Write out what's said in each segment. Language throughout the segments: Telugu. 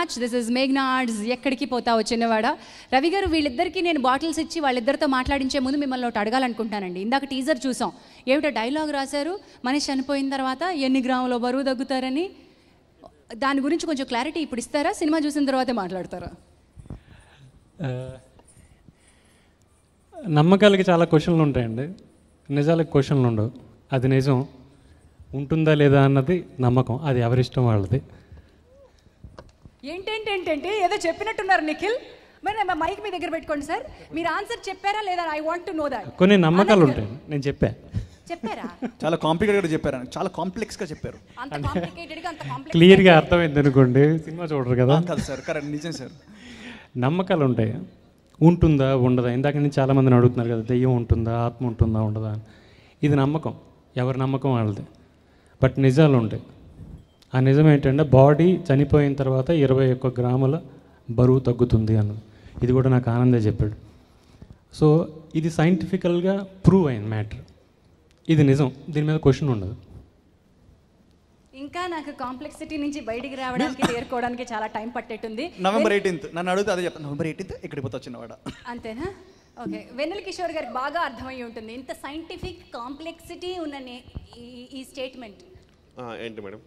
మచ్ దిస్ ఇస్ మేఘ్నా ఆర్ట్స్ ఎక్కడికి పోతావు చిన్నవాడ రవి గారు వీళ్ళిద్దరికీ నేను బాటిల్స్ ఇచ్చి వాళ్ళిద్దరితో మాట్లాడించే ముందు మిమ్మల్ని ఒకటి అడగాలనుకుంటానండి ఇందాక టీజర్ చూసాం ఏమిటో డైలాగ్ రాశారు మనిషి చనిపోయిన తర్వాత ఎన్ని గ్రాములు బరువు తగ్గుతారని దాని గురించి కొంచెం క్లారిటీ ఇప్పుడు ఇస్తారా సినిమా చూసిన తర్వాతే మాట్లాడతారా నమ్మకాలకి చాలా క్వశ్చన్లు ఉంటాయండి నిజాలకు క్వశ్చన్లు ఉండవు అది నిజం ఉంటుందా లేదా అన్నది నమ్మకం అది ఎవరిష్టం వాళ్ళది ఏంటేంటేంటంటే ఏదో చెప్పినట్టున్నారు నిఖిల్ మరి మైక్ మీ దగ్గర పెట్టుకోండి సార్ మీరు ఆన్సర్ చెప్పారా లేదా I want to know that కొన్ని నమ్మకాలు ఉంటాయి నేను చెప్పా చెప్పారా చాలా కాంప్లికేటెడ్ గా చెప్పారు చాలా కాంప్లెక్స్ గా చెప్పారు క్లియర్ గా అర్థమైంది అనుకోండి సినిమా చూడరు కదా కాదు సార్ కరెక్ట్ నిజం సార్ నమ్మకాలు ఉంటాయి ఉంటుందా ఉండదా ఇందాక నుంచి చాలా మందిని అడుగుతున్నారు కదా దెయ్యం ఉంటుందా ఆత్మ ఉంటుందా ఉండదా ఇది నమ్మకం ఎవరి నమ్మకం వాళ్ళది బట్ నిజాలు ఉంటాయి ఆ నిజం ఏంటంటే బాడీ చనిపోయిన తర్వాత ఇరవై ఒక్క గ్రాముల బరువు తగ్గుతుంది అన్నది ఇది కూడా నాకు ఆనందే చెప్పాడు సో ఇది సైంటిఫికల్గా ప్రూవ్ అయింది మ్యాటర్ ఇది నిజం దీని మీద క్వశ్చన్ ఉండదు ఇంకా నాకు కాంప్లెక్సిటీ నుంచి బయటికి రావడానికి చేరుకోవడానికి చాలా టైం పట్టేట్టుంది నవంబర్ ఎయిటీన్త్ నన్ను అడిగితే అదే చెప్తాను నవంబర్ ఎయిటీన్త్ ఇక్కడికి పోతే వచ్చినవాడ అంతేనా ఓకే వెన్నెల కిషోర్ గారికి బాగా అర్థమై ఉంటుంది ఇంత సైంటిఫిక్ కాంప్లెక్సిటీ ఉన్న ఈ స్టేట్మెంట్ ఏంటి మేడం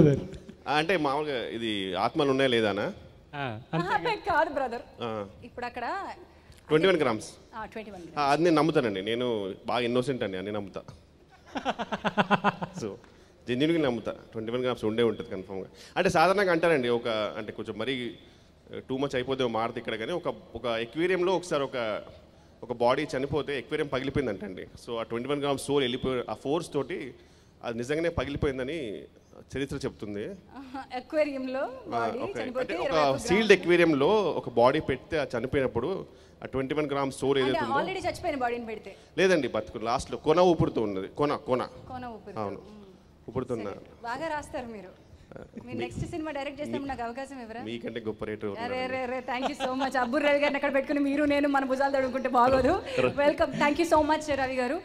అంటే మామూలుగా ఇది ఆత్మలు ఉన్నాయా లేదానా కాదు బ్రదర్ ఇప్పుడు అక్కడ ట్వంటీ వన్ గ్రామ్స్ అది నేను నమ్ముతానండి నేను బాగా ఇన్నోసెంట్ అండి అన్ని నమ్ముతా సో జెన్యున్గా నమ్ముతా ట్వంటీ వన్ గ్రామ్స్ ఉండే ఉంటుంది కన్ఫామ్గా అంటే సాధారణంగా అంటారండి ఒక అంటే కొంచెం మరీ టూ మచ్ అయిపోతే మారుతుంది ఇక్కడ కానీ ఒక ఒక ఎక్వేరియంలో ఒకసారి ఒక ఒక బాడీ చనిపోతే ఎక్వేరియం పగిలిపోయింది అండి సో ఆ ట్వంటీ వన్ గ్రామ్స్ సోల్ వెళ్ళిపోయి ఆ ఫోర్స్ తోటి అది నిజంగానే పగిలిపోయిందని చరిత్ర చెప్తుంది అక్వేరియంలో ఒక సీల్డ్ అక్వేరియంలో ఒక బాడీ పెడితే అది చనిపోయినప్పుడు ఆ ట్వంటీ వన్ గ్రామ్ స్టోర్ ఏదైతే ఆల్రెడీ చచ్చిపోయిన బాడీని పెడితే లేదండి బతుకు లాస్ట్లో కొన ఊపుడుతూ ఉన్నది కొన కొన అవును ఊపుడుతున్నా బాగా రాస్తారు మీరు మీరు నెక్స్ట్ సినిమా డైరెక్ట్ చేస్తాం నాకు అవకాశం ఇవ్వరా మీకంటే గొప్ప రేట్ అరే థ్యాంక్ యూ సో మచ్ అబ్బుర్ రవి గారిని అక్కడ పెట్టుకుని మీరు నేను మన భుజాలు తడుకుంటే బాగోదు welcome thank you so much Ravi గారు